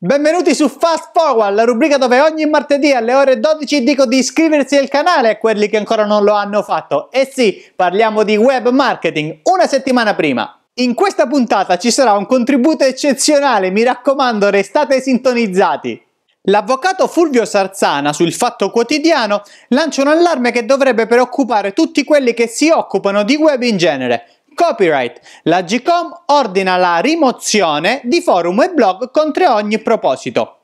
Benvenuti su Fast Forward, la rubrica dove ogni martedì alle ore 12 dico di iscriversi al canale a quelli che ancora non lo hanno fatto. E sì, parliamo di web marketing una settimana prima. In questa puntata ci sarà un contributo eccezionale, mi raccomando, restate sintonizzati. L'avvocato Fulvio Sarzana sul Fatto Quotidiano lancia un allarme che dovrebbe preoccupare tutti quelli che si occupano di web in genere, Copyright. La GCOM ordina la rimozione di forum e blog contro ogni proposito.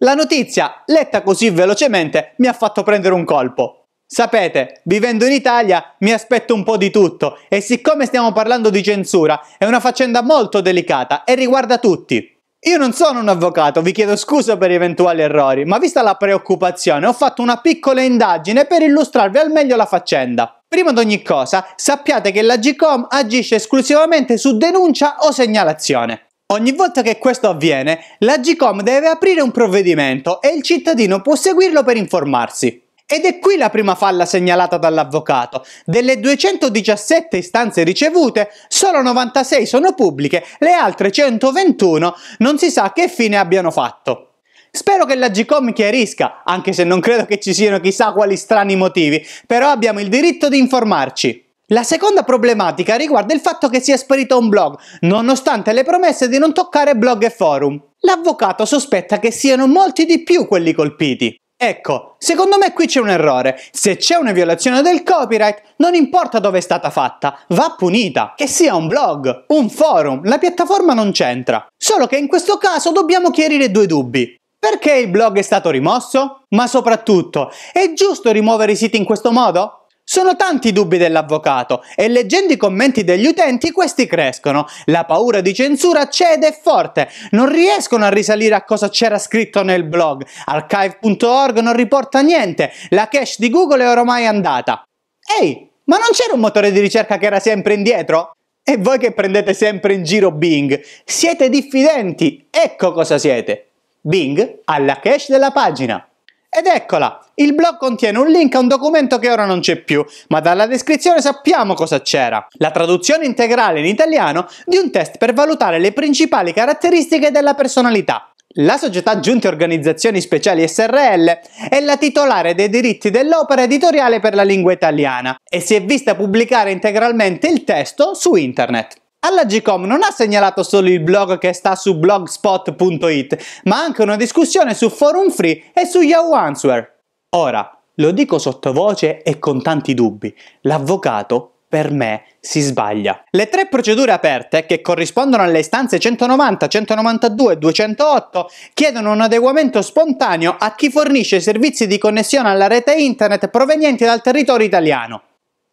La notizia, letta così velocemente, mi ha fatto prendere un colpo. Sapete, vivendo in Italia mi aspetto un po' di tutto e siccome stiamo parlando di censura è una faccenda molto delicata e riguarda tutti. Io non sono un avvocato, vi chiedo scusa per eventuali errori, ma vista la preoccupazione ho fatto una piccola indagine per illustrarvi al meglio la faccenda. Prima di ogni cosa, sappiate che la GCOM agisce esclusivamente su denuncia o segnalazione. Ogni volta che questo avviene, la GCOM deve aprire un provvedimento e il cittadino può seguirlo per informarsi. Ed è qui la prima falla segnalata dall'avvocato. Delle 217 istanze ricevute, solo 96 sono pubbliche, le altre 121 non si sa che fine abbiano fatto. Spero che la GCOM chiarisca, anche se non credo che ci siano chissà quali strani motivi, però abbiamo il diritto di informarci. La seconda problematica riguarda il fatto che sia sparito un blog, nonostante le promesse di non toccare blog e forum. L'avvocato sospetta che siano molti di più quelli colpiti. Ecco, secondo me qui c'è un errore. Se c'è una violazione del copyright, non importa dove è stata fatta, va punita. Che sia un blog, un forum, la piattaforma non c'entra. Solo che in questo caso dobbiamo chiarire due dubbi. Perché il blog è stato rimosso? Ma soprattutto, è giusto rimuovere i siti in questo modo? Sono tanti i dubbi dell'avvocato e leggendo i commenti degli utenti questi crescono. La paura di censura cede ed forte. Non riescono a risalire a cosa c'era scritto nel blog. Archive.org non riporta niente. La cache di Google è ormai andata. Ehi, ma non c'era un motore di ricerca che era sempre indietro? E voi che prendete sempre in giro Bing, siete diffidenti. Ecco cosa siete. Bing alla cache della pagina. Ed eccola, il blog contiene un link a un documento che ora non c'è più, ma dalla descrizione sappiamo cosa c'era. La traduzione integrale in italiano di un test per valutare le principali caratteristiche della personalità. La società Giunte Organizzazioni Speciali SRL è la titolare dei diritti dell'opera editoriale per la lingua italiana e si è vista pubblicare integralmente il testo su internet. Alla Gcom non ha segnalato solo il blog che sta su blogspot.it, ma anche una discussione su Forum Free e su Yahoo Answer. Ora, lo dico sottovoce e con tanti dubbi, l'avvocato per me si sbaglia. Le tre procedure aperte, che corrispondono alle istanze 190, 192 e 208, chiedono un adeguamento spontaneo a chi fornisce servizi di connessione alla rete internet provenienti dal territorio italiano.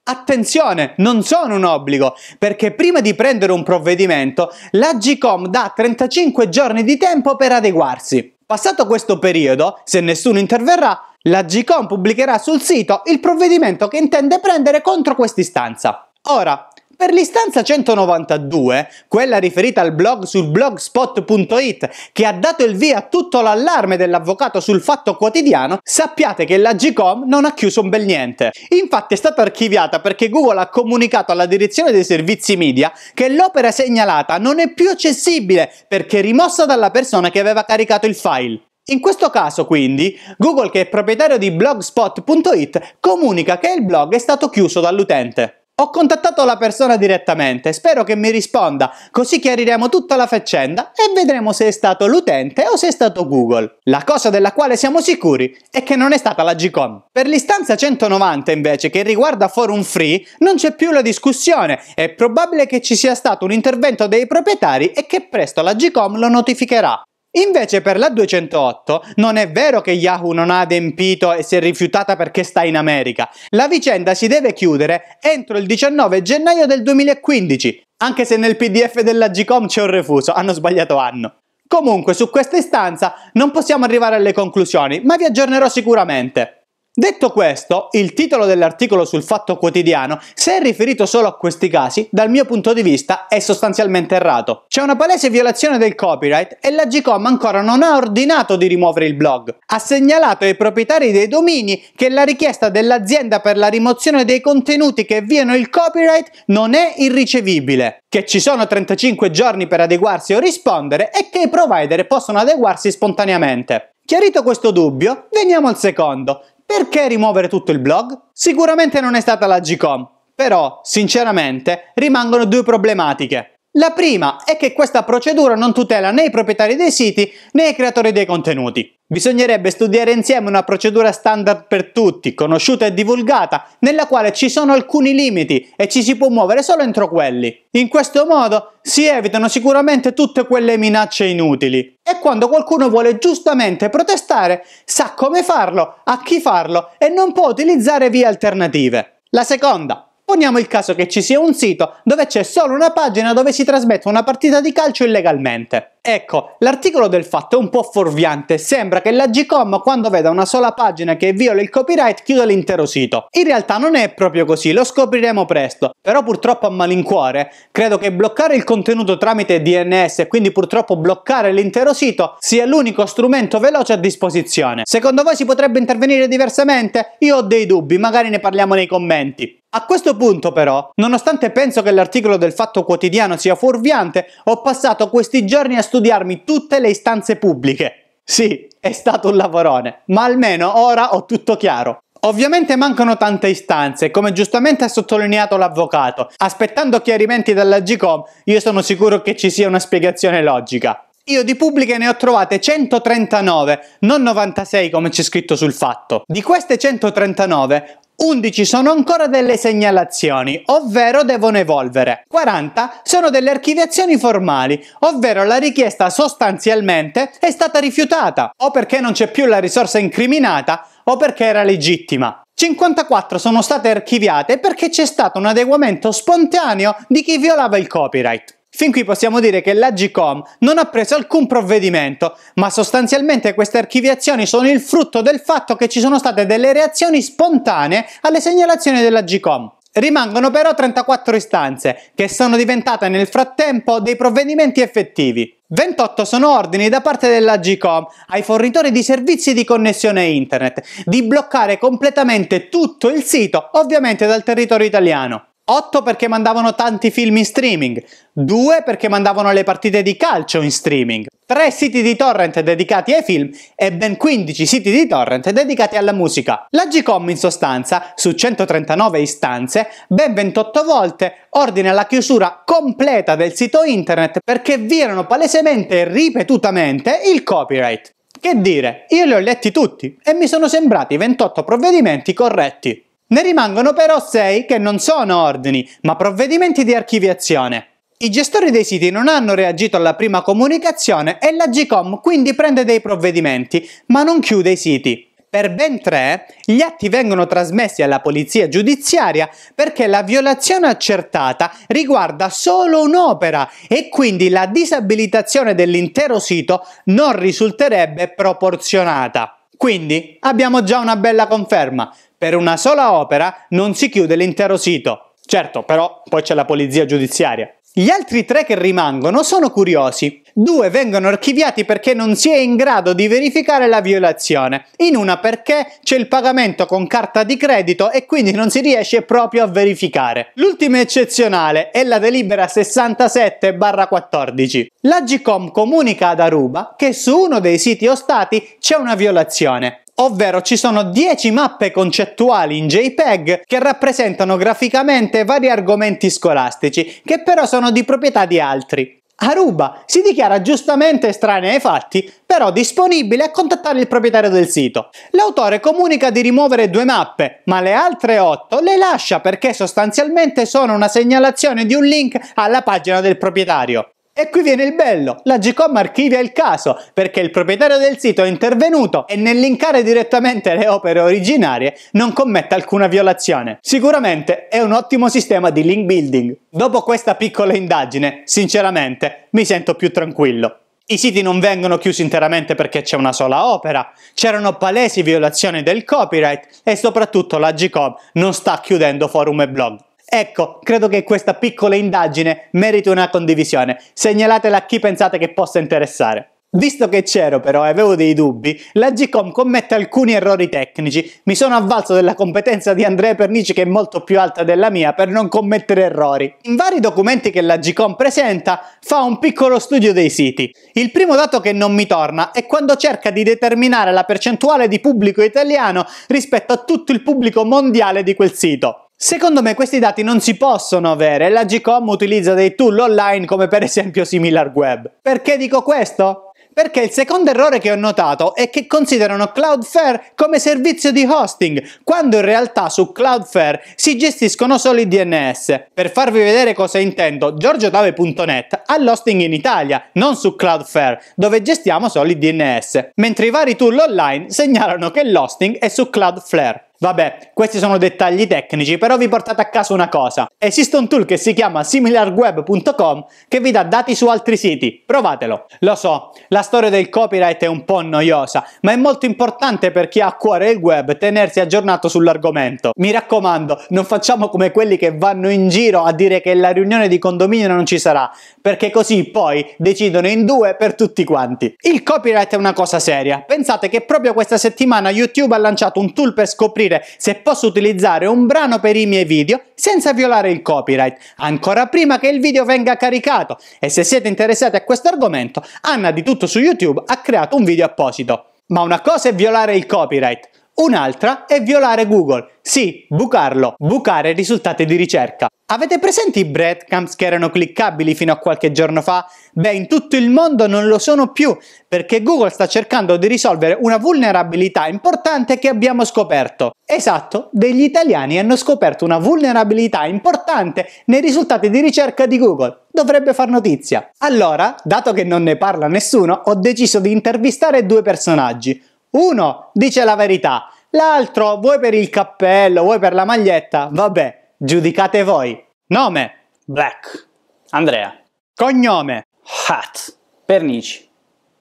Attenzione, non sono un obbligo, perché prima di prendere un provvedimento, la l'Agicom dà 35 giorni di tempo per adeguarsi. Passato questo periodo, se nessuno interverrà, la l'Agicom pubblicherà sul sito il provvedimento che intende prendere contro quest'istanza. Ora, per l'istanza 192, quella riferita al blog sul blogspot.it che ha dato il via a tutto l'allarme dell'avvocato sul fatto quotidiano, sappiate che la GCOM non ha chiuso un bel niente. Infatti è stata archiviata perché Google ha comunicato alla direzione dei servizi media che l'opera segnalata non è più accessibile perché rimossa dalla persona che aveva caricato il file. In questo caso, quindi, Google, che è proprietario di blogspot.it, comunica che il blog è stato chiuso dall'utente. Ho contattato la persona direttamente, spero che mi risponda, così chiariremo tutta la faccenda e vedremo se è stato l'utente o se è stato Google. La cosa della quale siamo sicuri è che non è stata la Gcom. Per l'istanza 190 invece, che riguarda Forum Free, non c'è più la discussione, è probabile che ci sia stato un intervento dei proprietari e che presto la Gcom lo notificherà. Invece per la 208 non è vero che Yahoo non ha adempito e si è rifiutata perché sta in America. La vicenda si deve chiudere entro il 19 gennaio del 2015, anche se nel PDF della Gcom c'è un refuso, hanno sbagliato anno. Comunque su questa istanza non possiamo arrivare alle conclusioni, ma vi aggiornerò sicuramente. Detto questo, il titolo dell'articolo sul Fatto Quotidiano, se è riferito solo a questi casi, dal mio punto di vista è sostanzialmente errato. C'è una palese violazione del copyright e la Gcom ancora non ha ordinato di rimuovere il blog. Ha segnalato ai proprietari dei domini che la richiesta dell'azienda per la rimozione dei contenuti che violano il copyright non è irricevibile, che ci sono 35 giorni per adeguarsi o rispondere e che i provider possono adeguarsi spontaneamente. Chiarito questo dubbio, veniamo al secondo, perché rimuovere tutto il blog? Sicuramente non è stata la GCOM, però, sinceramente, rimangono due problematiche. La prima è che questa procedura non tutela né i proprietari dei siti né i creatori dei contenuti. Bisognerebbe studiare insieme una procedura standard per tutti, conosciuta e divulgata, nella quale ci sono alcuni limiti e ci si può muovere solo entro quelli. In questo modo si evitano sicuramente tutte quelle minacce inutili. E quando qualcuno vuole giustamente protestare, sa come farlo, a chi farlo e non può utilizzare vie alternative. La seconda Poniamo il caso che ci sia un sito dove c'è solo una pagina dove si trasmette una partita di calcio illegalmente. Ecco, l'articolo del fatto è un po' fuorviante, sembra che la Gcom quando veda una sola pagina che viola il copyright chiuda l'intero sito. In realtà non è proprio così, lo scopriremo presto, però purtroppo a malincuore credo che bloccare il contenuto tramite DNS e quindi purtroppo bloccare l'intero sito sia l'unico strumento veloce a disposizione. Secondo voi si potrebbe intervenire diversamente? Io ho dei dubbi, magari ne parliamo nei commenti. A questo punto però, nonostante penso che l'articolo del Fatto Quotidiano sia fuorviante, ho passato questi giorni a studiarmi tutte le istanze pubbliche. Sì, è stato un lavorone, ma almeno ora ho tutto chiaro. Ovviamente mancano tante istanze, come giustamente ha sottolineato l'avvocato. Aspettando chiarimenti dalla GCOM, io sono sicuro che ci sia una spiegazione logica. Io di pubbliche ne ho trovate 139, non 96 come c'è scritto sul fatto. Di queste 139, 11 sono ancora delle segnalazioni, ovvero devono evolvere. 40 sono delle archiviazioni formali, ovvero la richiesta sostanzialmente è stata rifiutata, o perché non c'è più la risorsa incriminata, o perché era legittima. 54 sono state archiviate perché c'è stato un adeguamento spontaneo di chi violava il copyright. Fin qui possiamo dire che l'Agicom non ha preso alcun provvedimento, ma sostanzialmente queste archiviazioni sono il frutto del fatto che ci sono state delle reazioni spontanee alle segnalazioni dell'Agicom. Rimangono però 34 istanze, che sono diventate nel frattempo dei provvedimenti effettivi. 28 sono ordini da parte dell'Agicom ai fornitori di servizi di connessione internet di bloccare completamente tutto il sito, ovviamente dal territorio italiano. 8 perché mandavano tanti film in streaming, 2 perché mandavano le partite di calcio in streaming, 3 siti di torrent dedicati ai film e ben 15 siti di torrent dedicati alla musica. La Gcom in sostanza, su 139 istanze, ben 28 volte ordina la chiusura completa del sito internet perché virano palesemente e ripetutamente il copyright. Che dire, io li ho letti tutti e mi sono sembrati 28 provvedimenti corretti. Ne rimangono però 6 che non sono ordini, ma provvedimenti di archiviazione. I gestori dei siti non hanno reagito alla prima comunicazione e la GCOM quindi prende dei provvedimenti, ma non chiude i siti. Per ben tre, gli atti vengono trasmessi alla polizia giudiziaria perché la violazione accertata riguarda solo un'opera e quindi la disabilitazione dell'intero sito non risulterebbe proporzionata. Quindi abbiamo già una bella conferma, per una sola opera non si chiude l'intero sito. Certo, però poi c'è la polizia giudiziaria. Gli altri tre che rimangono sono curiosi due vengono archiviati perché non si è in grado di verificare la violazione, in una perché c'è il pagamento con carta di credito e quindi non si riesce proprio a verificare. L'ultima eccezionale è la delibera 67-14. La GCOM comunica ad Aruba che su uno dei siti ostati c'è una violazione ovvero ci sono 10 mappe concettuali in JPEG che rappresentano graficamente vari argomenti scolastici, che però sono di proprietà di altri. Aruba si dichiara giustamente estranea ai fatti, però disponibile a contattare il proprietario del sito. L'autore comunica di rimuovere due mappe, ma le altre otto le lascia perché sostanzialmente sono una segnalazione di un link alla pagina del proprietario. E qui viene il bello, la Gcom archivia il caso perché il proprietario del sito è intervenuto e nel linkare direttamente le opere originarie non commette alcuna violazione. Sicuramente è un ottimo sistema di link building. Dopo questa piccola indagine, sinceramente, mi sento più tranquillo. I siti non vengono chiusi interamente perché c'è una sola opera, c'erano palesi violazioni del copyright e soprattutto la Gcom non sta chiudendo forum e blog. Ecco, credo che questa piccola indagine meriti una condivisione. Segnalatela a chi pensate che possa interessare. Visto che c'ero però e avevo dei dubbi, la GCOM commette alcuni errori tecnici. Mi sono avvalso della competenza di Andrea Pernici che è molto più alta della mia per non commettere errori. In vari documenti che la GCOM presenta fa un piccolo studio dei siti. Il primo dato che non mi torna è quando cerca di determinare la percentuale di pubblico italiano rispetto a tutto il pubblico mondiale di quel sito. Secondo me questi dati non si possono avere e la Gcom utilizza dei tool online come per esempio SimilarWeb. Perché dico questo? Perché il secondo errore che ho notato è che considerano Cloudflare come servizio di hosting, quando in realtà su Cloudflare si gestiscono solo i DNS. Per farvi vedere cosa intendo, giorgiotave.net ha l'hosting in Italia, non su Cloudflare, dove gestiamo solo i DNS, mentre i vari tool online segnalano che l'hosting è su Cloudflare. Vabbè, questi sono dettagli tecnici, però vi portate a casa una cosa. Esiste un tool che si chiama similarweb.com che vi dà dati su altri siti. Provatelo. Lo so, la storia del copyright è un po' noiosa, ma è molto importante per chi ha a cuore il web tenersi aggiornato sull'argomento. Mi raccomando, non facciamo come quelli che vanno in giro a dire che la riunione di condominio non ci sarà, perché così poi decidono in due per tutti quanti. Il copyright è una cosa seria. Pensate che proprio questa settimana YouTube ha lanciato un tool per scoprire scoprire se posso utilizzare un brano per i miei video senza violare il copyright, ancora prima che il video venga caricato e se siete interessati a questo argomento, Anna di tutto su YouTube ha creato un video apposito. Ma una cosa è violare il copyright, Un'altra è violare Google. Sì, bucarlo, bucare i risultati di ricerca. Avete presenti i breadcrumbs che erano cliccabili fino a qualche giorno fa? Beh, in tutto il mondo non lo sono più, perché Google sta cercando di risolvere una vulnerabilità importante che abbiamo scoperto. Esatto, degli italiani hanno scoperto una vulnerabilità importante nei risultati di ricerca di Google. Dovrebbe far notizia. Allora, dato che non ne parla nessuno, ho deciso di intervistare due personaggi uno dice la verità, l'altro vuoi per il cappello, vuoi per la maglietta, vabbè, giudicate voi. Nome Black, Andrea. Cognome Hat, Pernici.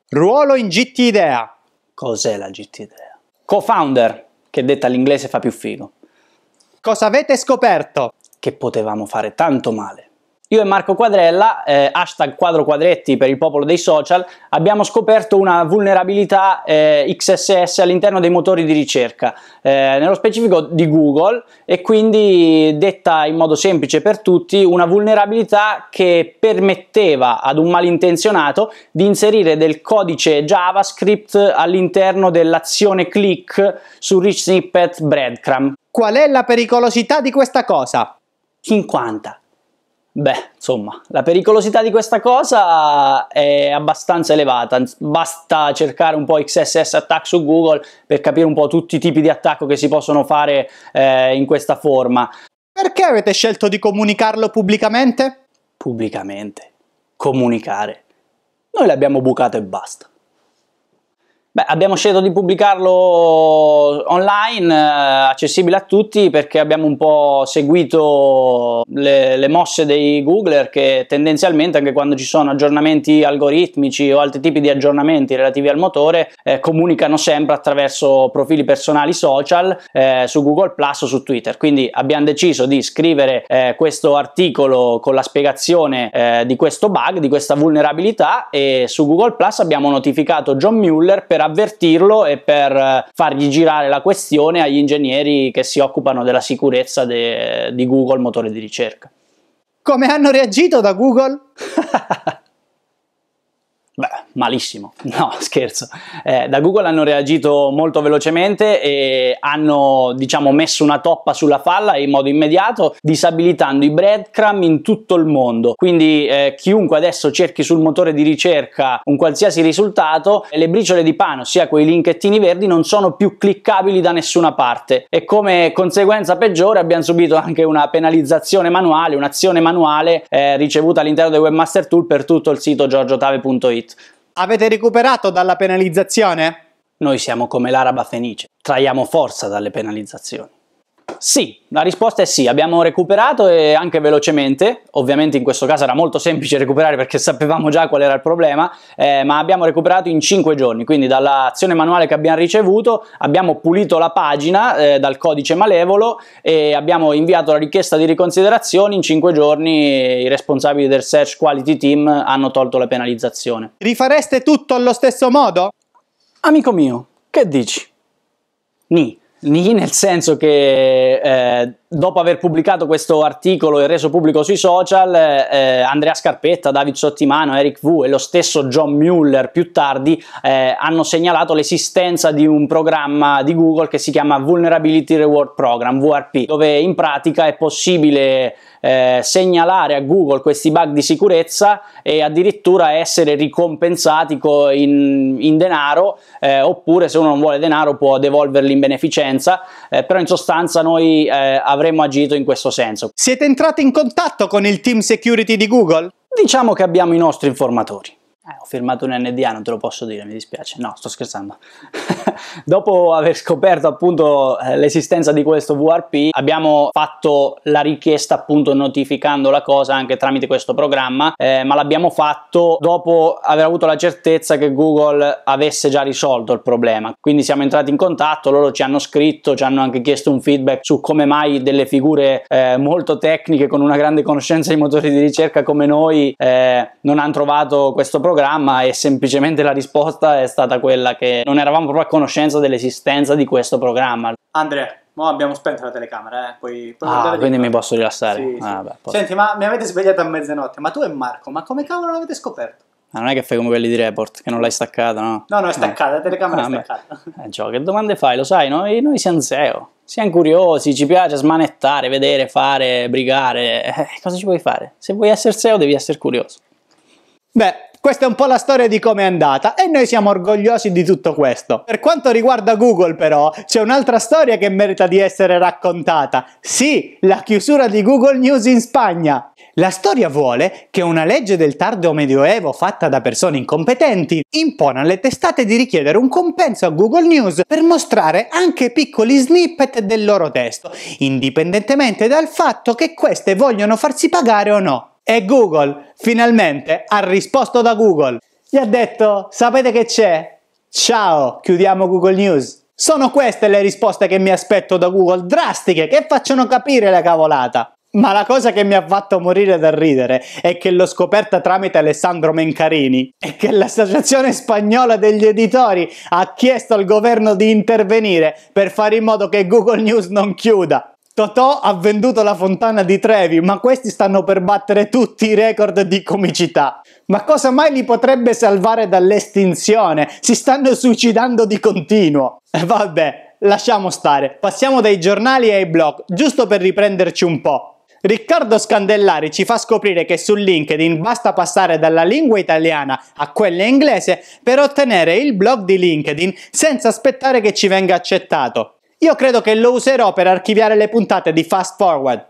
Ruolo in GT Idea. Cos'è la GT Idea? Co-founder, che detta all'inglese fa più figo. Cosa avete scoperto? Che potevamo fare tanto male. Io e Marco Quadrella, eh, hashtag quadro quadretti per il popolo dei social, abbiamo scoperto una vulnerabilità eh, XSS all'interno dei motori di ricerca, eh, nello specifico di Google, e quindi detta in modo semplice per tutti, una vulnerabilità che permetteva ad un malintenzionato di inserire del codice JavaScript all'interno dell'azione click su Rich Snippet Breadcrumb. Qual è la pericolosità di questa cosa? 50. Beh, insomma, la pericolosità di questa cosa è abbastanza elevata, basta cercare un po' XSS attack su Google per capire un po' tutti i tipi di attacco che si possono fare eh, in questa forma. Perché avete scelto di comunicarlo pubblicamente? Pubblicamente. Comunicare. Noi l'abbiamo bucato e basta. Beh, abbiamo scelto di pubblicarlo online, eh, accessibile a tutti, perché abbiamo un po' seguito le, le, mosse dei Googler che tendenzialmente, anche quando ci sono aggiornamenti algoritmici o altri tipi di aggiornamenti relativi al motore, eh, comunicano sempre attraverso profili personali social eh, su Google Plus o su Twitter. Quindi abbiamo deciso di scrivere eh, questo articolo con la spiegazione eh, di questo bug, di questa vulnerabilità e su Google Plus abbiamo notificato John Mueller per avvertirlo e per eh, fargli girare la questione agli ingegneri che si occupano della sicurezza de, di Google motore di ricerca. Come hanno reagito da Google? malissimo. No, scherzo. Eh, da Google hanno reagito molto velocemente e hanno, diciamo, messo una toppa sulla falla in modo immediato, disabilitando i breadcrumb in tutto il mondo. Quindi eh, chiunque adesso cerchi sul motore di ricerca un qualsiasi risultato, le briciole di pane, ossia quei linkettini verdi, non sono più cliccabili da nessuna parte. E come conseguenza peggiore abbiamo subito anche una penalizzazione manuale, un'azione manuale eh, ricevuta all'interno del Webmaster Tool per tutto il sito giorgiotave.it. Avete recuperato dalla penalizzazione? Noi siamo come l'araba fenice, traiamo forza dalle penalizzazioni. Sì, la risposta è sì, abbiamo recuperato e anche velocemente, ovviamente in questo caso era molto semplice recuperare perché sapevamo già qual era il problema, eh, ma abbiamo recuperato in 5 giorni, quindi dall'azione manuale che abbiamo ricevuto abbiamo pulito la pagina eh, dal codice malevolo e abbiamo inviato la richiesta di riconsiderazione, in 5 giorni i responsabili del Search Quality Team hanno tolto la penalizzazione. Rifareste tutto allo stesso modo? Amico mio, che dici? Ni. Nì, nel senso che eh, dopo aver pubblicato questo articolo e reso pubblico sui social, eh, Andrea Scarpetta, David Sottimano, Eric V e lo stesso John Mueller più tardi eh, hanno segnalato l'esistenza di un programma di Google che si chiama Vulnerability Reward Program, VRP, dove in pratica è possibile eh, segnalare a Google questi bug di sicurezza e addirittura essere ricompensati co- in, in, denaro eh, oppure se uno non vuole denaro può devolverli in beneficenza, eh, però in sostanza noi eh, avremmo agito in questo senso. Siete entrati in contatto con il team security di Google? Diciamo che abbiamo i nostri informatori. Eh, ho firmato un NDA, non te lo posso dire, mi dispiace. No, sto scherzando. Dopo aver scoperto appunto eh, l'esistenza di questo VRP, abbiamo fatto la richiesta appunto notificando la cosa anche tramite questo programma, eh, ma l'abbiamo fatto dopo aver avuto la certezza che Google avesse già risolto il problema. Quindi siamo entrati in contatto, loro ci hanno scritto, ci hanno anche chiesto un feedback su come mai delle figure eh, molto tecniche con una grande conoscenza di motori di ricerca come noi eh, non hanno trovato questo programma programma e semplicemente la risposta è stata quella che non eravamo proprio a conoscenza dell'esistenza di questo programma. Andrea, mo abbiamo spento la telecamera, eh. Puoi, puoi ah, quindi mi posso rilassare. Sì, ah, sì. Vabbè, posso. Senti, ma mi avete svegliato a mezzanotte, ma tu e Marco, ma come cavolo l'avete scoperto? Ma non è che fai come quelli di report, che non l'hai staccata, no? No, no, è staccata, no. la telecamera ah, è staccata. Eh, Gio, che domande fai? Lo sai, noi, noi siamo zeo. Siamo curiosi, ci piace smanettare, vedere, fare, brigare. Eh, cosa ci vuoi fare? Se vuoi essere zeo devi essere curioso. Beh, questa è un po' la storia di come è andata e noi siamo orgogliosi di tutto questo. Per quanto riguarda Google però c'è un'altra storia che merita di essere raccontata. Sì, la chiusura di Google News in Spagna. La storia vuole che una legge del tardo medioevo fatta da persone incompetenti impone alle testate di richiedere un compenso a Google News per mostrare anche piccoli snippet del loro testo, indipendentemente dal fatto che queste vogliono farsi pagare o no. E Google finalmente ha risposto da Google. Gli ha detto, sapete che c'è? Ciao, chiudiamo Google News. Sono queste le risposte che mi aspetto da Google, drastiche, che facciano capire la cavolata. Ma la cosa che mi ha fatto morire dal ridere è che l'ho scoperta tramite Alessandro Mencarini e che l'Associazione Spagnola degli Editori ha chiesto al governo di intervenire per fare in modo che Google News non chiuda. Totò ha venduto la fontana di Trevi, ma questi stanno per battere tutti i record di comicità. Ma cosa mai li potrebbe salvare dall'estinzione? Si stanno suicidando di continuo. E eh, vabbè, lasciamo stare. Passiamo dai giornali ai blog, giusto per riprenderci un po'. Riccardo Scandellari ci fa scoprire che su LinkedIn basta passare dalla lingua italiana a quella inglese per ottenere il blog di LinkedIn senza aspettare che ci venga accettato. Io credo che lo userò per archiviare le puntate di Fast Forward.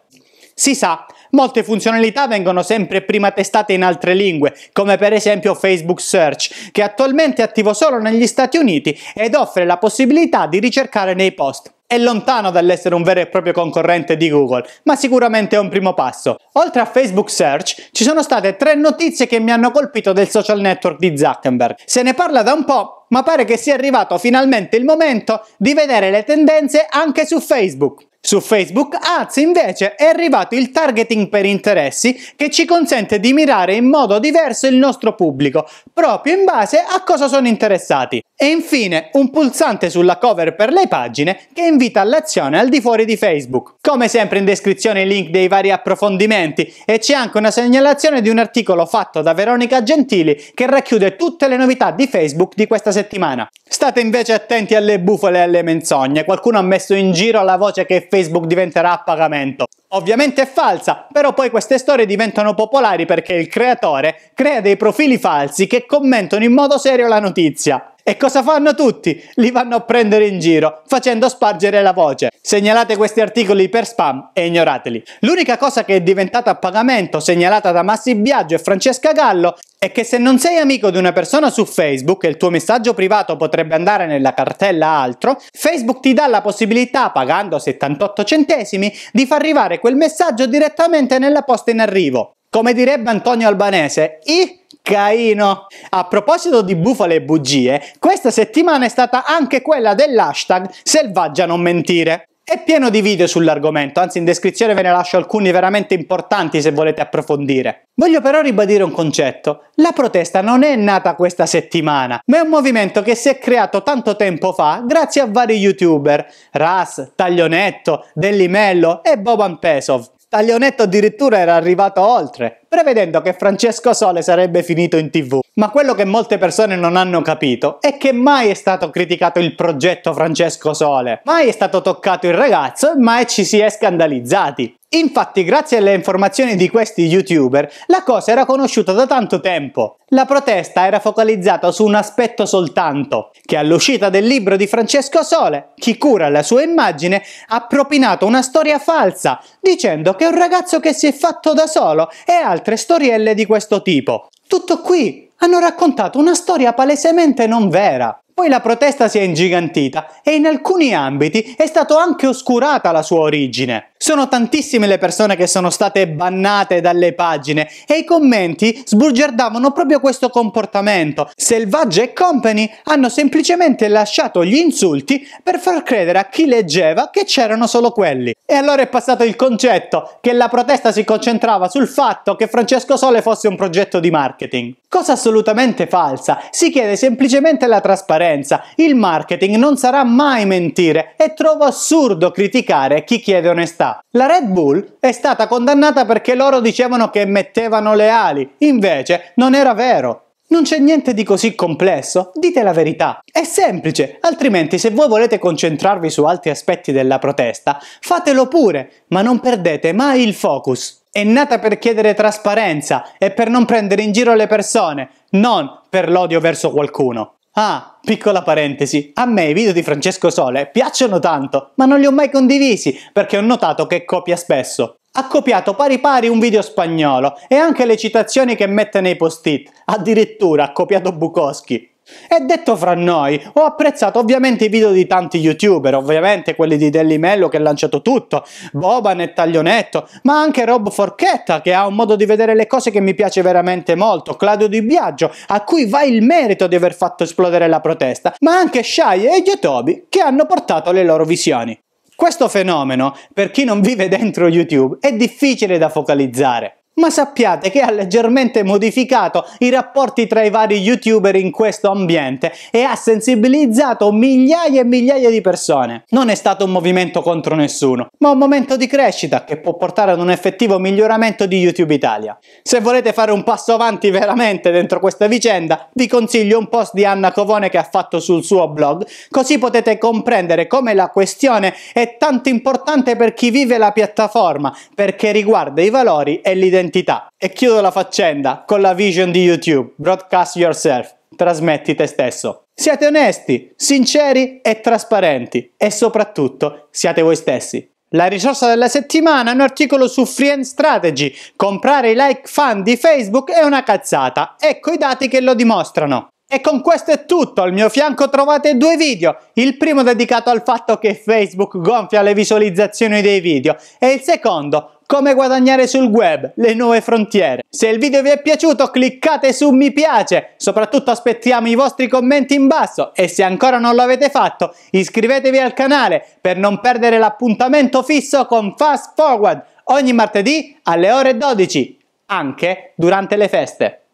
Si sa, molte funzionalità vengono sempre prima testate in altre lingue, come per esempio Facebook Search, che attualmente è attivo solo negli Stati Uniti ed offre la possibilità di ricercare nei post è lontano dall'essere un vero e proprio concorrente di Google, ma sicuramente è un primo passo. Oltre a Facebook Search, ci sono state tre notizie che mi hanno colpito del social network di Zuckerberg. Se ne parla da un po', ma pare che sia arrivato finalmente il momento di vedere le tendenze anche su Facebook. Su Facebook Ads invece è arrivato il targeting per interessi che ci consente di mirare in modo diverso il nostro pubblico, proprio in base a cosa sono interessati. E infine un pulsante sulla cover per le pagine che invita all'azione al di fuori di Facebook. Come sempre in descrizione i link dei vari approfondimenti e c'è anche una segnalazione di un articolo fatto da Veronica Gentili che racchiude tutte le novità di Facebook di questa settimana. State invece attenti alle bufale e alle menzogne, qualcuno ha messo in giro la voce che Facebook diventerà a pagamento. Ovviamente è falsa, però poi queste storie diventano popolari perché il creatore crea dei profili falsi che commentano in modo serio la notizia. E cosa fanno tutti? Li vanno a prendere in giro, facendo spargere la voce. Segnalate questi articoli per spam e ignorateli. L'unica cosa che è diventata a pagamento, segnalata da Massi Biagio e Francesca Gallo, è che se non sei amico di una persona su Facebook e il tuo messaggio privato potrebbe andare nella cartella altro, Facebook ti dà la possibilità, pagando 78 centesimi, di far arrivare quel messaggio direttamente nella posta in arrivo. Come direbbe Antonio Albanese, i Caino. A proposito di bufale e bugie, questa settimana è stata anche quella dell'hashtag selvaggia non mentire. È pieno di video sull'argomento, anzi in descrizione ve ne lascio alcuni veramente importanti se volete approfondire. Voglio però ribadire un concetto. La protesta non è nata questa settimana, ma è un movimento che si è creato tanto tempo fa grazie a vari youtuber, Ras, Taglionetto, Dellimello e Boban Pesov. Aglionetto addirittura era arrivato oltre, prevedendo che Francesco Sole sarebbe finito in tv. Ma quello che molte persone non hanno capito è che mai è stato criticato il progetto Francesco Sole, mai è stato toccato il ragazzo e mai ci si è scandalizzati. Infatti, grazie alle informazioni di questi youtuber, la cosa era conosciuta da tanto tempo. La protesta era focalizzata su un aspetto soltanto, che all'uscita del libro di Francesco Sole, chi cura la sua immagine, ha propinato una storia falsa, dicendo che è un ragazzo che si è fatto da solo e altre storielle di questo tipo. Tutto qui! Hanno raccontato una storia palesemente non vera. Poi la protesta si è ingigantita e in alcuni ambiti è stata anche oscurata la sua origine. Sono tantissime le persone che sono state bannate dalle pagine e i commenti sbugiardavano proprio questo comportamento. Selvaggia e company hanno semplicemente lasciato gli insulti per far credere a chi leggeva che c'erano solo quelli. E allora è passato il concetto che la protesta si concentrava sul fatto che Francesco Sole fosse un progetto di marketing. Cosa assolutamente falsa, si chiede semplicemente la trasparenza. Il marketing non sarà mai mentire e trovo assurdo criticare chi chiede onestà realtà la Red Bull è stata condannata perché loro dicevano che mettevano le ali, invece non era vero. Non c'è niente di così complesso, dite la verità. È semplice, altrimenti se voi volete concentrarvi su altri aspetti della protesta, fatelo pure, ma non perdete mai il focus. È nata per chiedere trasparenza e per non prendere in giro le persone, non per l'odio verso qualcuno. Ah, piccola parentesi, a me i video di Francesco Sole piacciono tanto, ma non li ho mai condivisi perché ho notato che copia spesso. Ha copiato pari pari un video spagnolo e anche le citazioni che mette nei post-it, addirittura ha copiato Bukowski. E detto fra noi, ho apprezzato ovviamente i video di tanti youtuber, ovviamente quelli di Deli Mello che ha lanciato tutto, Boban e Taglionetto, ma anche Rob Forchetta che ha un modo di vedere le cose che mi piace veramente molto, Claudio Di Biagio a cui va il merito di aver fatto esplodere la protesta, ma anche Shai e Yotobi che hanno portato le loro visioni. Questo fenomeno, per chi non vive dentro YouTube, è difficile da focalizzare. Ma sappiate che ha leggermente modificato i rapporti tra i vari youtuber in questo ambiente e ha sensibilizzato migliaia e migliaia di persone. Non è stato un movimento contro nessuno, ma un momento di crescita che può portare ad un effettivo miglioramento di YouTube Italia. Se volete fare un passo avanti veramente dentro questa vicenda, vi consiglio un post di Anna Covone che ha fatto sul suo blog, così potete comprendere come la questione è tanto importante per chi vive la piattaforma, perché riguarda i valori e l'identità identità. E chiudo la faccenda con la vision di YouTube, Broadcast Yourself, trasmetti te stesso. Siate onesti, sinceri e trasparenti e soprattutto siate voi stessi. La risorsa della settimana è un articolo su Free Strategy. Comprare i like fan di Facebook è una cazzata. Ecco i dati che lo dimostrano. E con questo è tutto, al mio fianco trovate due video, il primo dedicato al fatto che Facebook gonfia le visualizzazioni dei video e il secondo come guadagnare sul web, le nuove frontiere. Se il video vi è piaciuto cliccate su mi piace, soprattutto aspettiamo i vostri commenti in basso e se ancora non lo avete fatto iscrivetevi al canale per non perdere l'appuntamento fisso con Fast Forward ogni martedì alle ore 12, anche durante le feste.